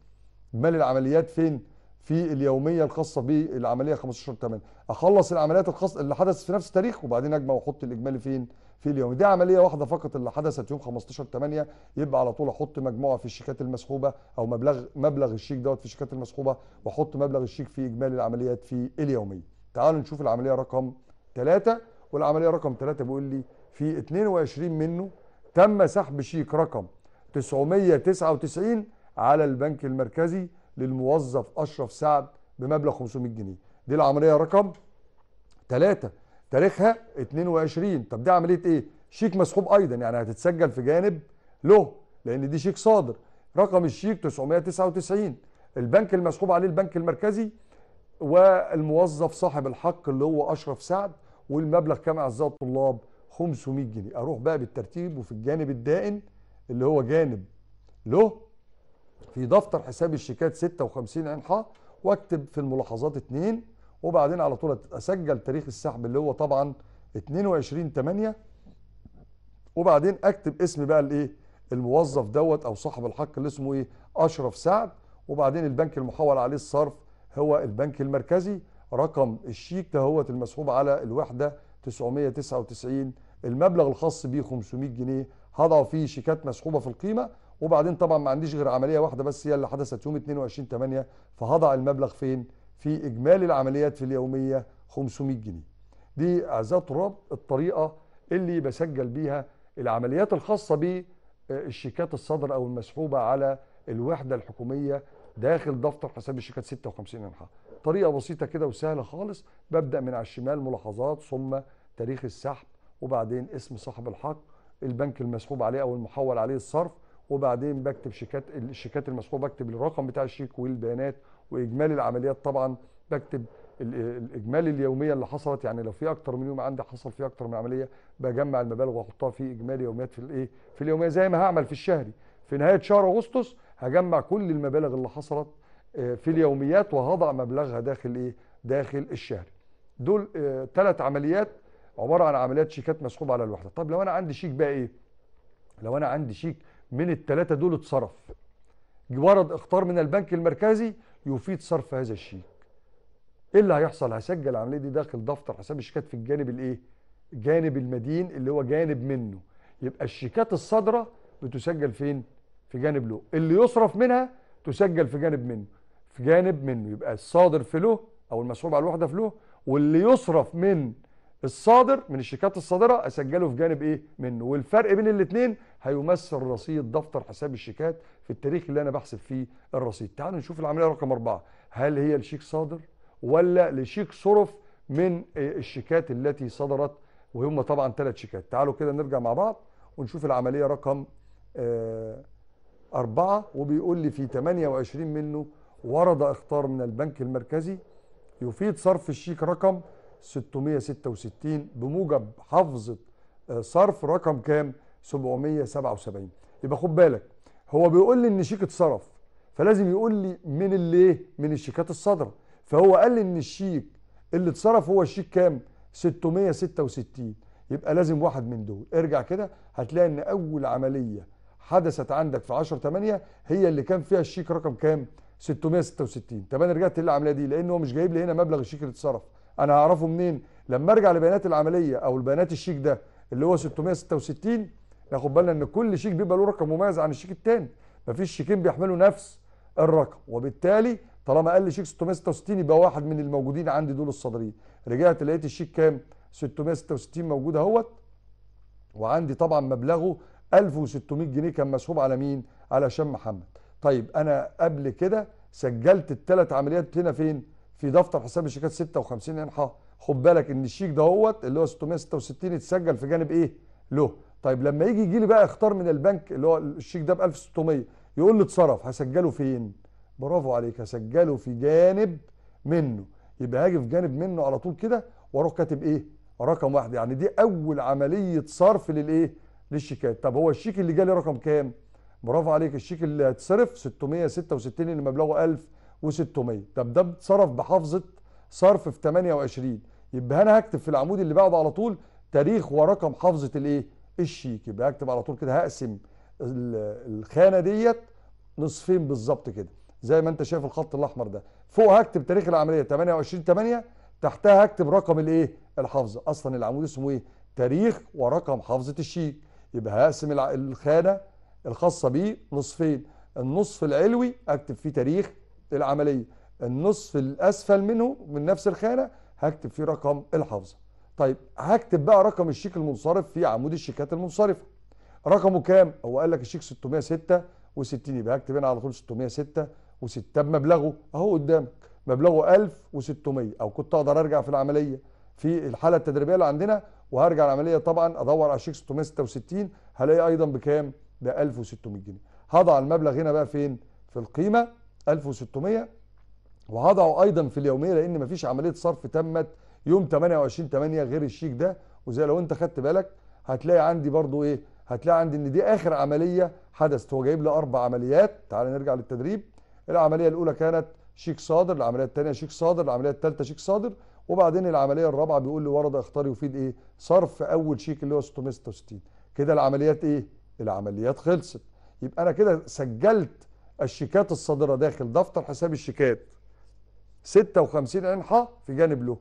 مال العمليات فين في اليوميه الخاصه بالعمليه 15 8 اخلص العمليات الخاصه اللي حدثت في نفس التاريخ وبعدين اجمع واحط الاجمالي فين في اليوم دي عمليه واحده فقط اللي حدثت يوم 15 8 يبقى على طول احط مجموعه في الشيكات المسحوبه او مبلغ مبلغ الشيك دوت في الشيكات المسحوبه واحط مبلغ الشيك في اجمالي العمليات في اليوميه تعالوا نشوف العمليه رقم 3 والعمليه رقم 3 بيقول لي في 22 منه تم سحب شيك رقم 999 على البنك المركزي للموظف اشرف سعد بمبلغ 500 جنيه دي العمليه رقم 3 تاريخها 22 طب دي عمليه ايه شيك مسحوب ايضا يعني هتتسجل في جانب له لان دي شيك صادر رقم الشيك 999 البنك المسحوب عليه البنك المركزي والموظف صاحب الحق اللي هو اشرف سعد والمبلغ كام اعزائي الطلاب 500 جنيه اروح بقى بالترتيب وفي الجانب الدائن اللي هو جانب له في دفتر حساب الشيكات 56 عين ح واكتب في الملاحظات 2 وبعدين على طول اسجل تاريخ السحب اللي هو طبعا 22 8 وبعدين اكتب اسم بقى الايه الموظف دوت او صاحب الحق اللي اسمه ايه اشرف سعد وبعدين البنك المحول عليه الصرف هو البنك المركزي رقم الشيك ده هو المسحوب على الوحدة 999 المبلغ الخاص بيه 500 جنيه هضع فيه شيكات مسحوبة في القيمة وبعدين طبعا ما عنديش غير عملية واحدة بس هي اللي حدثت يوم 22 8 فهضع المبلغ فين في إجمالي العمليات في اليومية 500 جنيه دي أعزائي الطلاب الطريقة اللي بسجل بيها العمليات الخاصة بالشيكات آه، الصدر أو المسحوبة على الوحدة الحكومية داخل دفتر حساب الشيكات 56 انحاء طريقه بسيطه كده وسهله خالص ببدا من على الشمال ملاحظات ثم تاريخ السحب وبعدين اسم صاحب الحق البنك المسحوب عليه او المحول عليه الصرف وبعدين بكتب شيكات الشيكات المسحوبه بكتب الرقم بتاع الشيك والبيانات واجمالي العمليات طبعا بكتب الاجمالي اليوميه اللي حصلت يعني لو في اكتر من يوم عندي حصل فيه اكتر من عمليه بجمع المبالغ واحطها في اجمالي يوميات في الايه في اليوميه زي ما هعمل في الشهري في نهايه شهر اغسطس هجمع كل المبالغ اللي حصلت آه، في اليوميات وهضع مبلغها داخل ايه داخل الشهر دول ثلاث آه، عمليات عباره عن عمليات شيكات مسحوبه على الوحده طب لو انا عندي شيك بقى ايه لو انا عندي شيك من الثلاثه دول اتصرف ورد اختار من البنك المركزي يفيد صرف هذا الشيك ايه اللي هيحصل هسجل العمليه دي داخل دفتر حساب الشيكات في الجانب الايه جانب المدين اللي هو جانب منه يبقى الشيكات الصادره بتسجل فين في جانب له اللي يصرف منها تسجل في جانب منه في جانب منه يبقى الصادر في له او المسحوب على الوحده في له واللي يصرف من الصادر من الشيكات الصادره اسجله في جانب ايه منه والفرق بين الاثنين هيمثل رصيد دفتر حساب الشيكات في التاريخ اللي انا بحسب فيه الرصيد تعالوا نشوف العمليه رقم أربعة هل هي لشيك صادر ولا لشيك صرف من الشيكات التي صدرت وهم طبعا ثلاث شيكات تعالوا كده نرجع مع بعض ونشوف العمليه رقم آه أربعة وبيقول لي في 28 منه ورد اختار من البنك المركزي يفيد صرف الشيك رقم 666 بموجب حفظة آه، صرف رقم كام 777 يبقى خد بالك هو بيقول لي ان الشيك اتصرف فلازم يقول لي من اللي ايه من الشيكات الصادره فهو قال لي ان الشيك اللي اتصرف هو الشيك كام 666 يبقى لازم واحد من دول ارجع كده هتلاقي ان اول عمليه حدثت عندك في 10 8 هي اللي كان فيها الشيك رقم كام 666 طب انا رجعت للعمليه دي لان هو مش جايب لي هنا مبلغ الشيك اللي اتصرف انا هعرفه منين لما ارجع لبيانات العمليه او البيانات الشيك ده اللي هو 666 ناخد بالنا ان كل شيك بيبقى له رقم مميز عن الشيك الثاني مفيش شيكين بيحملوا نفس الرقم وبالتالي طالما قال لي شيك 666 يبقى واحد من الموجودين عندي دول الصدريين رجعت لقيت الشيك كام 666 موجود اهوت وعندي طبعا مبلغه 1600 جنيه كان مسحوب على مين على هشام محمد طيب انا قبل كده سجلت الثلاث عمليات هنا فين في دفتر حساب الشيكات 56 انحاء خد بالك ان الشيك دهوت اللي هو 666 اتسجل في جانب ايه له طيب لما يجي يجي لي بقى اختار من البنك اللي هو الشيك ده ب 1600 يقول لي اتصرف هسجله فين برافو عليك هسجله في جانب منه يبقى هاجي في جانب منه على طول كده واروح كاتب ايه رقم واحد يعني دي اول عمليه صرف للايه للشيكات طب هو الشيك اللي جالي رقم كام برافو عليك الشيك اللي هتصرف 666 اللي مبلغه 1600 طب ده اتصرف بحافظه صرف في 28 يبقى انا هكتب في العمود اللي بعده على طول تاريخ ورقم حافظه الايه الشيك يبقى هكتب على طول كده هقسم الخانه ديت نصفين بالظبط كده زي ما انت شايف الخط الاحمر ده فوق هكتب تاريخ العمليه 28 8 تحتها هكتب رقم الايه الحافظه اصلا العمود اسمه ايه تاريخ ورقم حافظه الشيك يبقى هقسم الخانة الخاصة بيه نصفين النصف العلوي اكتب فيه تاريخ العملية النصف الاسفل منه من نفس الخانة هكتب فيه رقم الحافظة طيب هكتب بقى رقم الشيك المنصرف في عمود الشيكات المنصرفة رقمه كام هو قال لك الشيك 666 يبقى هكتب هنا على طول 606 666 بمبلغه اهو قدامك مبلغه 1600 او كنت اقدر ارجع في العملية في الحالة التدريبية اللي عندنا وهرجع العمليه طبعا ادور على شيك 666 هلاقي ايضا بكام ب 1600 جنيه هضع المبلغ هنا بقى فين في القيمه 1600 وهضعه ايضا في اليوميه لان مفيش عمليه صرف تمت يوم 28 8 غير الشيك ده وزي لو انت خدت بالك هتلاقي عندي برضو ايه هتلاقي عندي ان دي اخر عمليه حدثت هو جايب لي اربع عمليات تعال نرجع للتدريب العمليه الاولى كانت شيك صادر العمليه الثانيه شيك صادر العمليه الثالثه شيك صادر وبعدين العمليه الرابعه بيقول لي ورد اختار يفيد ايه صرف اول شيك اللي هو 666 كده العمليات ايه العمليات خلصت يبقى انا كده سجلت الشيكات الصادره داخل دفتر حساب الشيكات 56 انحاء في جانب له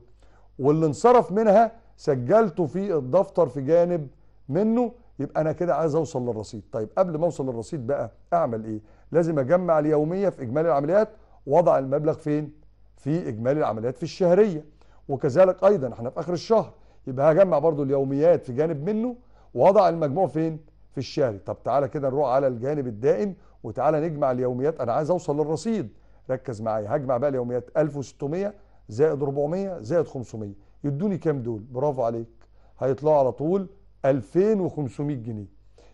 واللي انصرف منها سجلته في الدفتر في جانب منه يبقى انا كده عايز اوصل للرصيد طيب قبل ما اوصل للرصيد بقى اعمل ايه لازم اجمع اليوميه في اجمالي العمليات واضع المبلغ فين في اجمالي العمليات في الشهريه وكذلك ايضا احنا في اخر الشهر يبقى هجمع برضو اليوميات في جانب منه ووضع المجموع فين في الشهري طب تعالى كده نروح على الجانب الدائم وتعالى نجمع اليوميات انا عايز اوصل للرصيد ركز معايا هجمع بقى اليوميات 1600 زائد 400 زائد 500 يدوني كام دول برافو عليك هيطلعوا على طول 2500 جنيه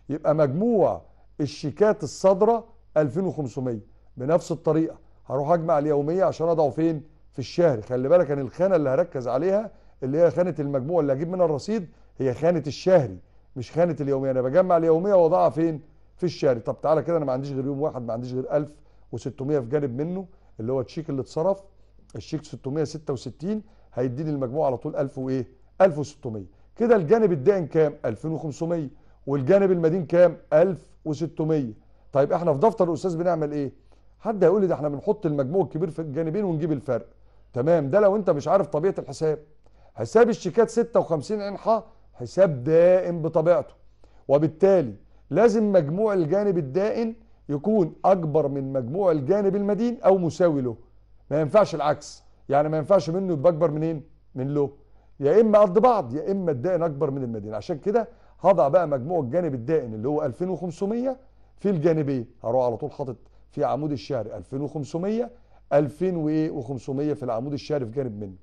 يبقى مجموع الشيكات الصادره 2500 بنفس الطريقه هروح اجمع اليوميه عشان اضعه فين في الشهر خلي بالك انا الخانه اللي هركز عليها اللي هي خانه المجموع اللي هجيب منها الرصيد هي خانه الشهري مش خانه اليوميه انا بجمع اليوميه واضعها فين في الشهري طب تعالى كده انا ما عنديش غير يوم واحد ما عنديش غير 1600 في جانب منه اللي هو الشيك اللي اتصرف الشيك 666 هيديني المجموع على طول 1000 وايه 1600 كده الجانب الدائن كام 2500 والجانب المدين كام 1600 طيب احنا في دفتر الاستاذ بنعمل ايه حد هيقول لي ده احنا بنحط المجموع الكبير في الجانبين ونجيب الفرق تمام ده لو انت مش عارف طبيعه الحساب حساب الشيكات 56 انحة حساب دائم بطبيعته وبالتالي لازم مجموع الجانب الدائن يكون اكبر من مجموع الجانب المدين او مساوي له ما ينفعش العكس يعني ما ينفعش منه يبقى اكبر منين من له يا اما قد بعض يا اما الدائن اكبر من المدين عشان كده هضع بقى مجموع الجانب الدائن اللي هو 2500 في الجانبين هروح على طول حاطط في عمود الشهر 2500 2500 في العمود الشارف جانب منه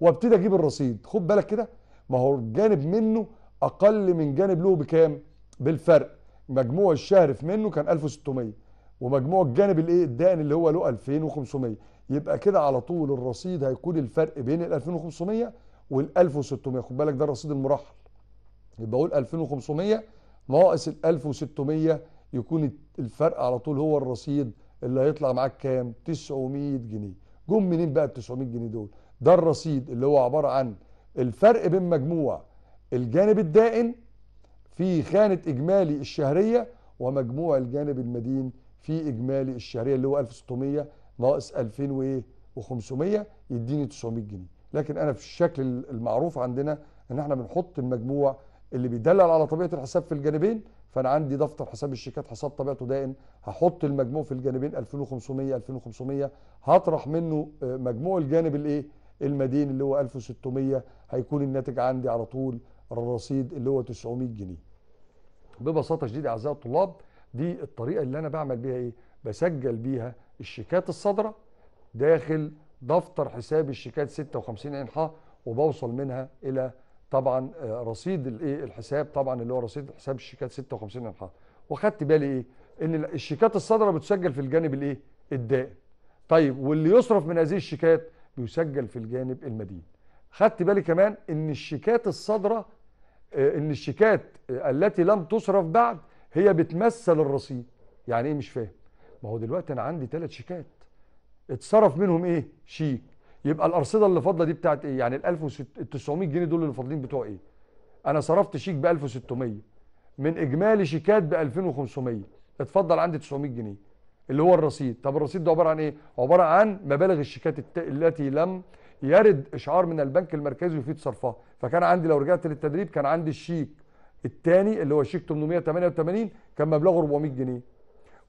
وابتدي اجيب الرصيد خد بالك كده ما هو جانب منه اقل من جانب له بكام بالفرق مجموع الشارف منه كان 1600 ومجموع الجانب الايه الدائن اللي هو له 2500 يبقى كده على طول الرصيد هيكون الفرق بين ال 2500 وال 1600 خد بالك ده الرصيد المرحل يبقى اقول 2500 ناقص ال 1600 يكون الفرق على طول هو الرصيد اللي هيطلع معاك كام 900 جنيه جم منين بقى ال 900 جنيه دول ده الرصيد اللي هو عباره عن الفرق بين مجموع الجانب الدائن في خانه اجمالي الشهريه ومجموع الجانب المدين في اجمالي الشهريه اللي هو 1600 ناقص 2500 يديني 900 جنيه لكن انا في الشكل المعروف عندنا ان احنا بنحط المجموع اللي بيدلل على طبيعه الحساب في الجانبين فانا عندي دفتر حساب الشيكات حساب طبيعته دائن هحط المجموع في الجانبين 2500 2500 هطرح منه آه، مجموع الجانب الايه المدين اللي هو 1600 هيكون الناتج عندي على طول الرصيد اللي هو 900 جنيه ببساطه شديده اعزائي الطلاب دي الطريقه اللي انا بعمل بيها ايه بسجل بيها الشيكات الصادره داخل دفتر حساب الشيكات 56 انحاء وبوصل منها الى طبعا آه، رصيد الايه الحساب طبعا اللي هو رصيد حساب الشيكات 56 انحاء واخدت بالي ايه ان الشيكات الصادره بتسجل في الجانب الايه الدائم طيب واللي يصرف من هذه الشيكات بيسجل في الجانب المدين خدت بالي كمان ان الشيكات الصادره آه، ان الشيكات آه، التي لم تصرف بعد هي بتمثل الرصيد يعني ايه مش فاهم ما هو دلوقتي انا عندي ثلاث شيكات اتصرف منهم ايه شيك يبقى الارصده اللي فاضله دي بتاعت ايه يعني ال 1900 جنيه دول اللي فاضلين بتوع ايه انا صرفت شيك ب 1600 من اجمالي شيكات ب 2500 اتفضل عندي 900 جنيه اللي هو الرصيد طب الرصيد ده عباره عن ايه عباره عن مبالغ الشيكات الت... التي لم يرد اشعار من البنك المركزي يفيد صرفها فكان عندي لو رجعت للتدريب كان عندي الشيك الثاني اللي هو شيك 888 كان مبلغه 400 جنيه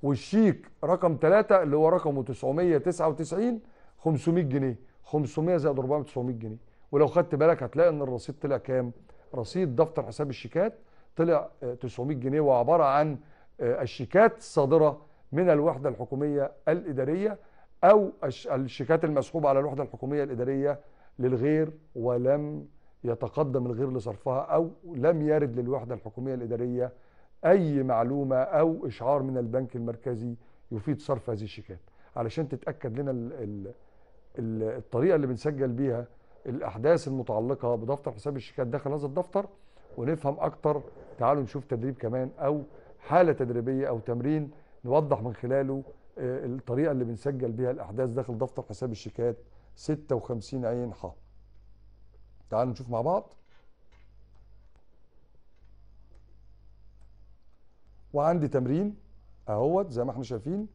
والشيك رقم ثلاثة اللي هو رقمه 999 500 جنيه 500 زائد 400 900 جنيه ولو خدت بالك هتلاقي ان الرصيد طلع كام رصيد دفتر حساب الشيكات طلع 900 آه، جنيه وعباره عن آه، الشيكات الصادره من الوحده الحكوميه الاداريه او الشيكات المسحوبه على الوحده الحكوميه الاداريه للغير ولم يتقدم الغير لصرفها او لم يرد للوحده الحكوميه الاداريه اي معلومه او اشعار من البنك المركزي يفيد صرف هذه الشيكات علشان تتاكد لنا الطريقه اللي بنسجل بيها الاحداث المتعلقه بدفتر حساب الشيكات داخل هذا الدفتر ونفهم اكتر تعالوا نشوف تدريب كمان او حاله تدريبيه او تمرين نوضح من خلاله آه، الطريقه اللي بنسجل بيها الاحداث داخل دفتر حساب الشيكات 56 عين ح تعالوا نشوف مع بعض وعندي تمرين اهوت زي ما احنا شايفين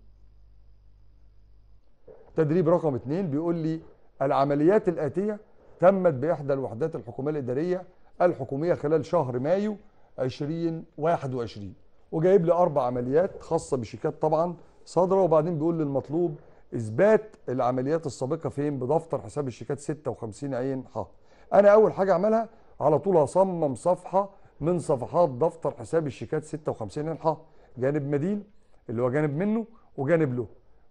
تدريب رقم اثنين بيقول لي العمليات الآتية تمت بإحدى الوحدات الحكومية الإدارية الحكومية خلال شهر مايو 2021 وجايب لي أربع عمليات خاصة بشيكات طبعا صادرة وبعدين بيقول لي المطلوب إثبات العمليات السابقة فين بدفتر حساب الشيكات 56 عين ح أنا أول حاجة أعملها على طول أصمم صفحة من صفحات دفتر حساب الشيكات 56 عين ح جانب مدين اللي هو جانب منه وجانب له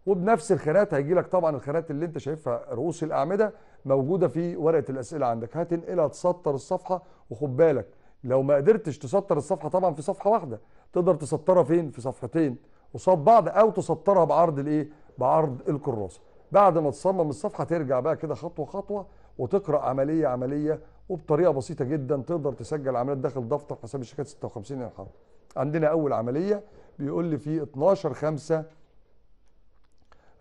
وبنفس الخانات هيجي لك طبعا الخانات اللي انت شايفها رؤوس الاعمده موجوده في ورقه الاسئله عندك هتنقلها تسطر الصفحه وخد بالك لو ما قدرتش تسطر الصفحه طبعا في صفحه واحده تقدر تسطرها فين في صفحتين قصاد بعض او تسطرها بعرض الايه بعرض الكراسه بعد ما تصمم الصفحه ترجع بقى كده خطوه خطوه وتقرا عمليه عمليه وبطريقه بسيطه جدا تقدر تسجل عمليات داخل دفتر حساب الشركات 56 الحرب عندنا اول عمليه بيقول لي في 12 5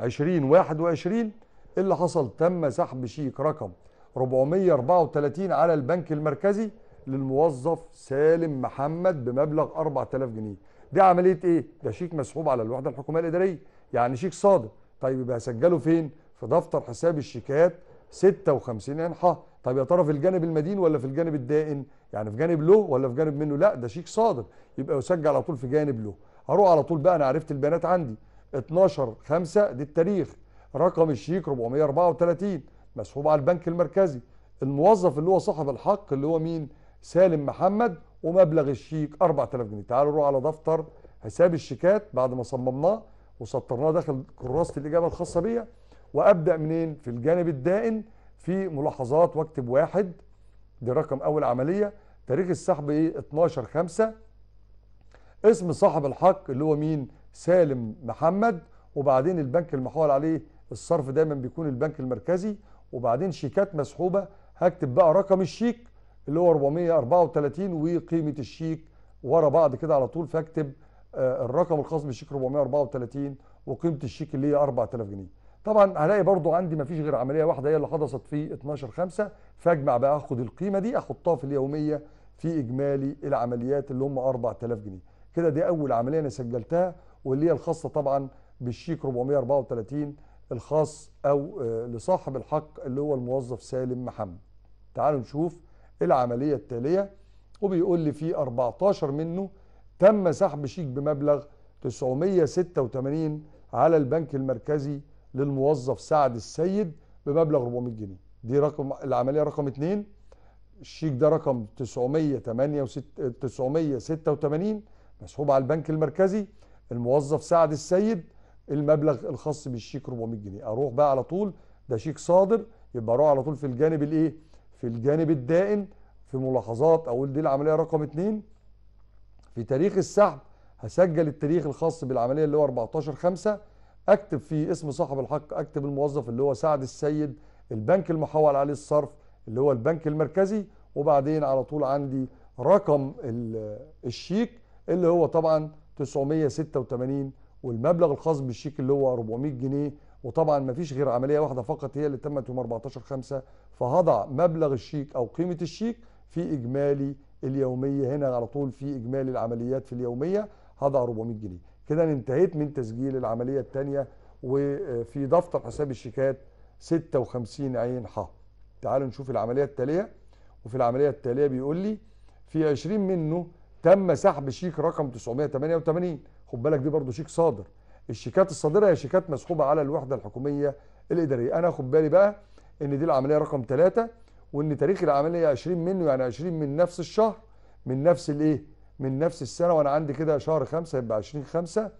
2021 اللي حصل تم سحب شيك رقم 434 على البنك المركزي للموظف سالم محمد بمبلغ 4000 جنيه دي عمليه ايه ده شيك مسحوب على الوحده الحكوميه الاداريه يعني شيك صادر طيب يبقى هسجله فين في دفتر حساب الشيكات 56 انحاء طيب يا ترى في الجانب المدين ولا في الجانب الدائن يعني في جانب له ولا في جانب منه لا ده شيك صادر يبقى يسجل على طول في جانب له هروح على طول بقى انا عرفت البيانات عندي 12 5 دي التاريخ رقم الشيك 434 مسحوب على البنك المركزي الموظف اللي هو صاحب الحق اللي هو مين سالم محمد ومبلغ الشيك 4000 جنيه تعالوا نروح على دفتر حساب الشيكات بعد ما صممناه وسطرناه داخل كراسه الاجابه الخاصه بيا وابدا منين في الجانب الدائن في ملاحظات واكتب واحد دي رقم اول عمليه تاريخ السحب ايه 12 5 اسم صاحب الحق اللي هو مين سالم محمد وبعدين البنك المحول عليه الصرف دايما بيكون البنك المركزي وبعدين شيكات مسحوبه هكتب بقى رقم الشيك اللي هو 434 وقيمه الشيك ورا بعض كده على طول فاكتب آه، الرقم الخاص بالشيك 434 وقيمه الشيك اللي هي 4000 جنيه طبعا هلاقي برضو عندي مفيش غير عمليه واحده هي اللي حدثت في 12 5 فاجمع بقى اخد القيمه دي احطها في اليوميه في اجمالي العمليات اللي هم 4000 جنيه كده دي اول عمليه انا سجلتها واللي هي الخاصه طبعا بالشيك 434 الخاص او آه، لصاحب الحق اللي هو الموظف سالم محمد تعالوا نشوف العمليه التاليه وبيقول لي في 14 منه تم سحب شيك بمبلغ 986 على البنك المركزي للموظف سعد السيد بمبلغ 400 جنيه دي رقم العمليه رقم 2 الشيك ده رقم 986 986 مسحوب على البنك المركزي الموظف سعد السيد المبلغ الخاص بالشيك 400 جنيه اروح بقى على طول ده شيك صادر يبقى اروح على طول في الجانب الايه في الجانب الدائن في ملاحظات اقول دي العمليه رقم 2 في تاريخ السحب هسجل التاريخ الخاص بالعمليه اللي هو 14 5 اكتب فيه اسم صاحب الحق اكتب الموظف اللي هو سعد السيد البنك المحول عليه الصرف اللي هو البنك المركزي وبعدين على طول عندي رقم الشيك اللي هو طبعا 986 والمبلغ الخاص بالشيك اللي هو 400 جنيه وطبعا ما فيش غير عمليه واحده فقط هي اللي تمت يوم 14 5 فهضع مبلغ الشيك او قيمه الشيك في اجمالي اليوميه هنا على طول في اجمالي العمليات في اليوميه هضع 400 جنيه كده انا انتهيت من تسجيل العمليه الثانيه وفي دفتر حساب الشيكات 56 عين ح تعالوا نشوف العمليه التاليه وفي العمليه التاليه بيقول لي في 20 منه تم سحب شيك رقم 988 خد بالك دي برضه شيك صادر الشيكات الصادره هي شيكات مسحوبه على الوحده الحكوميه الاداريه انا خد بالي بقى ان دي العمليه رقم 3 وان تاريخ العمليه 20 منه يعني 20 من نفس الشهر من نفس الايه من نفس السنه وانا عندي كده شهر 5 يبقى 20 5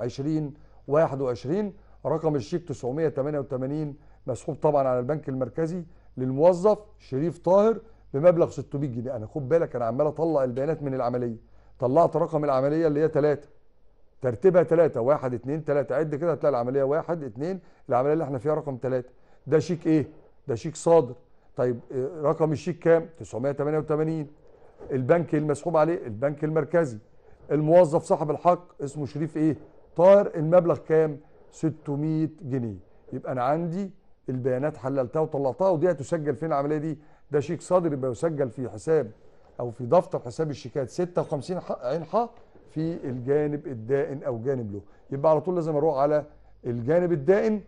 20 21 رقم الشيك 988 مسحوب طبعا على البنك المركزي للموظف شريف طاهر بمبلغ 600 جنيه انا خد بالك انا عمال اطلع البيانات من العمليه طلعت رقم العمليه اللي هي 3 ترتيبها 3 1 2 3 عد كده هتلاقي العمليه 1 2 العمليه اللي احنا فيها رقم 3 ده شيك ايه ده شيك صادر طيب آه، رقم الشيك كام 988 البنك المسحوب عليه البنك المركزي الموظف صاحب الحق اسمه شريف ايه طاهر المبلغ كام 600 جنيه يبقى انا عندي البيانات حللتها وطلعتها ودي هتسجل فين العمليه دي ده شيك صادر يبقى يسجل في حساب او في دفتر حساب الشيكات 56 عين ح في الجانب الدائن او جانب له يبقى على طول لازم اروح على الجانب الدائن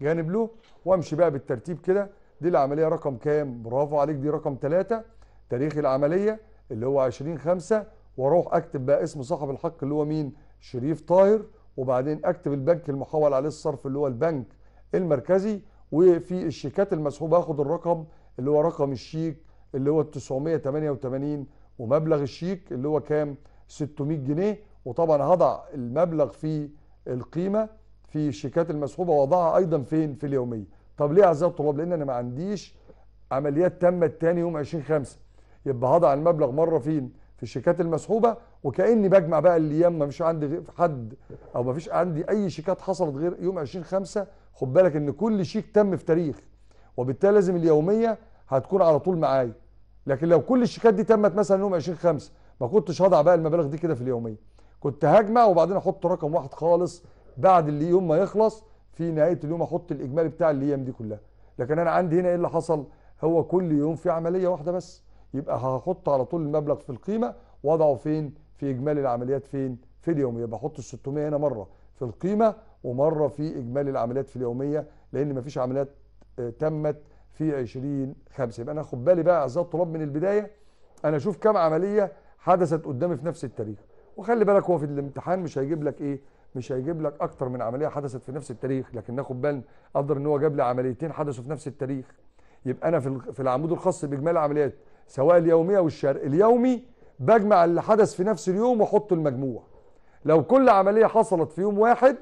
جانب له وامشي بقى بالترتيب كده دي العمليه رقم كام برافو عليك دي رقم 3 تاريخ العمليه اللي هو 20 5 واروح اكتب بقى اسم صاحب الحق اللي هو مين شريف طاهر وبعدين اكتب البنك المحول عليه الصرف اللي هو البنك المركزي وفي الشيكات المسحوبه اخد الرقم اللي هو رقم الشيك اللي هو 988 ومبلغ الشيك اللي هو كام 600 جنيه وطبعا هضع المبلغ في القيمه في الشيكات المسحوبه واضعها ايضا فين في اليوميه طب ليه اعزائي الطلاب لان انا ما عنديش عمليات تامه تاني يوم 20 5 يبقى هضع المبلغ مره فين في الشيكات المسحوبه وكاني بجمع بقى الايام ما فيش عندي حد او ما فيش عندي اي شيكات حصلت غير يوم 20 5 خد بالك ان كل شيك تم في تاريخ وبالتالي لازم اليوميه هتكون على طول معايا لكن لو كل الشيكات دي تمت مثلا يوم 20 5 ما كنتش هضع بقى المبالغ دي كده في اليوميه كنت هجمع وبعدين احط رقم واحد خالص بعد اللي يوم ما يخلص في نهايه اليوم احط الاجمالي بتاع الايام دي كلها لكن انا عندي هنا ايه اللي حصل هو كل يوم في عمليه واحده بس يبقى هحط على طول المبلغ في القيمه واضعه فين في اجمالي العمليات فين في اليوميه بحط ال 600 هنا مره في القيمه ومره في اجمالي العمليات في اليوميه لان مفيش عمليات آه، تمت في 2005 يبقى انا خد بالي بقى اعزائي الطلاب من البدايه انا اشوف كام عمليه حدثت قدامي في نفس التاريخ وخلي بالك هو في الامتحان مش هيجيب لك ايه مش هيجيب لك اكتر من عمليه حدثت في نفس التاريخ لكن ناخد بالنا اقدر ان هو جاب لي عمليتين حدثوا في نفس التاريخ يبقى انا في في العمود الخاص باجمالي العمليات سواء اليوميه والشرق اليومي بجمع اللي حدث في نفس اليوم واحط المجموع لو كل عمليه حصلت في يوم واحد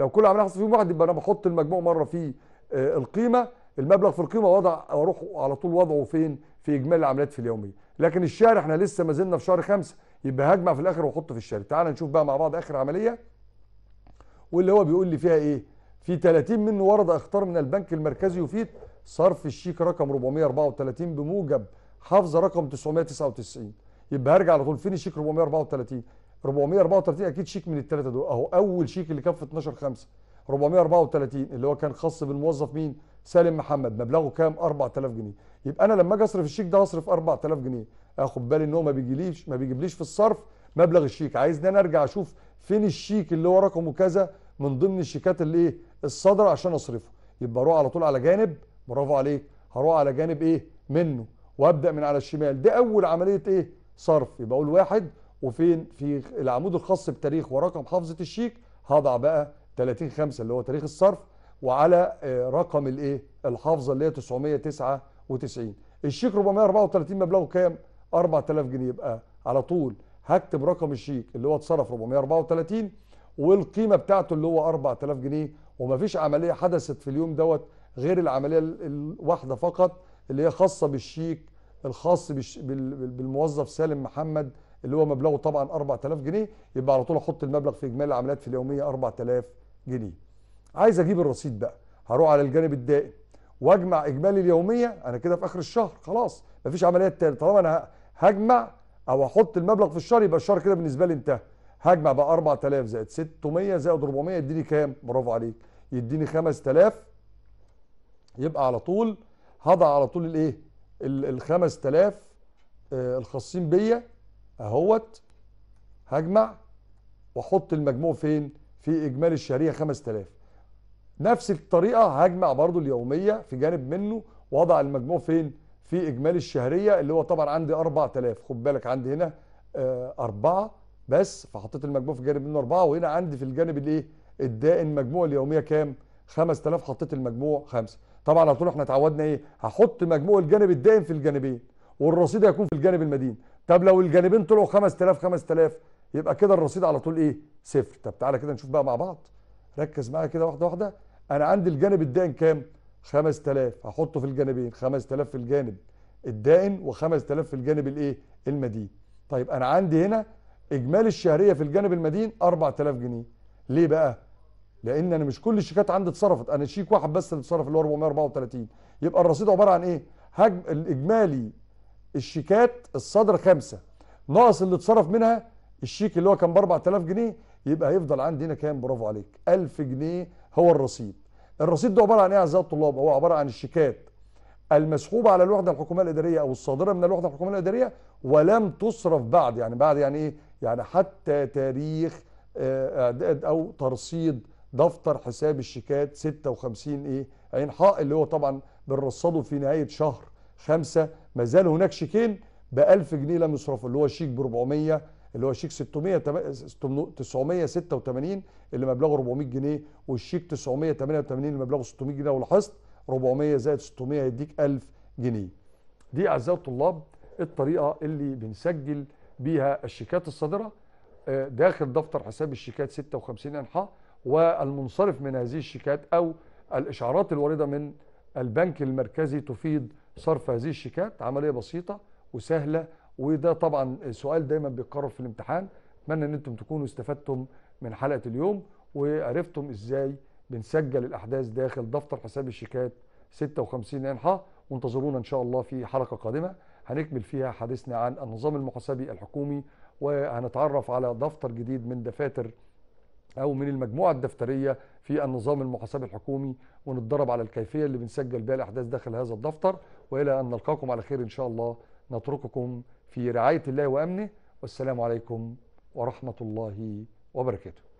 لو كل عمليه حصلت في يوم واحد يبقى انا بحط المجموع مره في آه، القيمه المبلغ في القيمه وضع اروح على طول وضعه فين في اجمالي العمليات في اليوميه لكن الشهر احنا لسه ما زلنا في شهر خمسة يبقى هجمع في الاخر واحط في الشهر تعال نشوف بقى مع بعض اخر عمليه واللي هو بيقول لي فيها ايه في 30 منه ورد اختار من البنك المركزي يفيد صرف الشيك رقم 434 بموجب حفظ رقم 999 يبقى هرجع على طول فين الشيك 434 434 اكيد شيك من الثلاثه دول اهو اول شيك اللي كان في 12 5 434 اللي هو كان خاص بالموظف مين سالم محمد مبلغه كام 4000 جنيه يبقى انا لما اجي اصرف الشيك ده اصرف 4000 جنيه اخد بالي ان هو ما بيجيليش ما بيجيبليش في الصرف مبلغ الشيك عايز ان انا ارجع اشوف فين الشيك اللي هو رقمه كذا من ضمن الشيكات اللي ايه الصدر عشان اصرفه يبقى اروح على طول على جانب برافو عليك هروح على جانب ايه منه وابدا من على الشمال دي اول عمليه ايه صرف يبقى اقول واحد وفين في العمود الخاص بتاريخ ورقم حافظه الشيك هضع بقى 30 5 اللي هو تاريخ الصرف وعلى آه، رقم الايه الحافظه اللي هي 999 الشيك 434 مبلغه كام 4000 جنيه يبقى على طول هكتب رقم الشيك اللي هو اتصرف 434 والقيمه بتاعته اللي هو 4000 جنيه ومفيش عمليه حدثت في اليوم دوت غير العمليه الواحده فقط اللي هي خاصه بالشيك الخاص بالموظف سالم محمد اللي هو مبلغه طبعا 4000 جنيه يبقى على طول احط المبلغ في اجمالي العمليات في اليوميه 4000 جنيه عايز اجيب الرصيد بقى هروح على الجانب الدائم واجمع اجمالي اليوميه انا كده في اخر الشهر خلاص مفيش عمليه تاني طالما انا هجمع او احط المبلغ في الشهر يبقى الشهر كده بالنسبه لي انتهى هجمع بقى 4000 زائد 600 زائد 400 يديني كام برافو عليك يديني 5000 يبقى على طول هضع على طول الايه ال 5000 آه، الخاصين بيا اهوت هجمع واحط المجموع فين في اجمالي الشهريه 5000 نفس الطريقه هجمع برضو اليوميه في جانب منه وضع المجموع فين في اجمالي الشهريه اللي هو طبعا عندي 4000 خد بالك عندي هنا آه، أربعة بس فحطيت المجموع في جانب منه أربعة وهنا عندي في الجانب الايه الدائن مجموع اليوميه كام 5000 حطيت المجموع 5 طبعا على طول احنا اتعودنا ايه هحط مجموع الجانب الدائن في الجانبين والرصيد هيكون في الجانب المدين طب لو الجانبين طلعوا 5000 5000 يبقى كده الرصيد على طول ايه صفر طب تعالى كده نشوف بقى مع بعض ركز معايا كده واحده واحده انا عندي الجانب الدائن كام 5000 هحطه في الجانبين 5000 في الجانب الدائن و5000 في الجانب الايه المدين طيب انا عندي هنا اجمالي الشهريه في الجانب المدين 4000 جنيه ليه بقى لان انا مش كل الشيكات عندي اتصرفت انا شيك واحد بس اللي اتصرف اللي هو 434 يبقى الرصيد عباره عن ايه هجم الاجمالي الشيكات الصدر خمسة ناقص اللي اتصرف منها الشيك اللي هو كان ب 4000 جنيه يبقى هيفضل عندي هنا كام برافو عليك 1000 جنيه هو الرصيد الرصيد ده عباره عن ايه يا اعزائي الطلاب هو عباره عن الشيكات المسحوبه على الوحده الحكوميه الاداريه او الصادره من الوحده الحكوميه الاداريه ولم تصرف بعد يعني بعد يعني ايه يعني حتى تاريخ اعداد آه، آه، او ترصيد دفتر حساب الشيكات 56 ايه عين حاء اللي هو طبعا بنرصده في نهايه شهر 5 ما زال هناك شيكين ب 1000 جنيه لم يصرفوا اللي هو شيك ب 400 اللي هو شيك 600 986 اللي مبلغه 400 جنيه والشيك 988 اللي مبلغه 600 جنيه والحصد 400 زائد 600 هيديك 1000 جنيه دي اعزائي الطلاب الطريقه اللي بنسجل بيها الشيكات الصادره آه، داخل دفتر حساب الشيكات 56 انحاء والمنصرف من هذه الشيكات او الاشعارات الوارده من البنك المركزي تفيد صرف هذه الشيكات عمليه بسيطه وسهله وده طبعا سؤال دايما بيتكرر في الامتحان اتمنى ان انتم تكونوا استفدتم من حلقه اليوم وعرفتم ازاي بنسجل الاحداث داخل دفتر حساب الشيكات 56 انحاء وانتظرونا ان شاء الله في حلقه قادمه هنكمل فيها حديثنا عن النظام المحاسبي الحكومي وهنتعرف على دفتر جديد من دفاتر او من المجموعه الدفتريه في النظام المحاسبي الحكومي ونتدرب على الكيفيه اللي بنسجل بها الاحداث داخل هذا الدفتر والى ان نلقاكم على خير ان شاء الله نترككم في رعاية الله وأمنه والسلام عليكم ورحمة الله وبركاته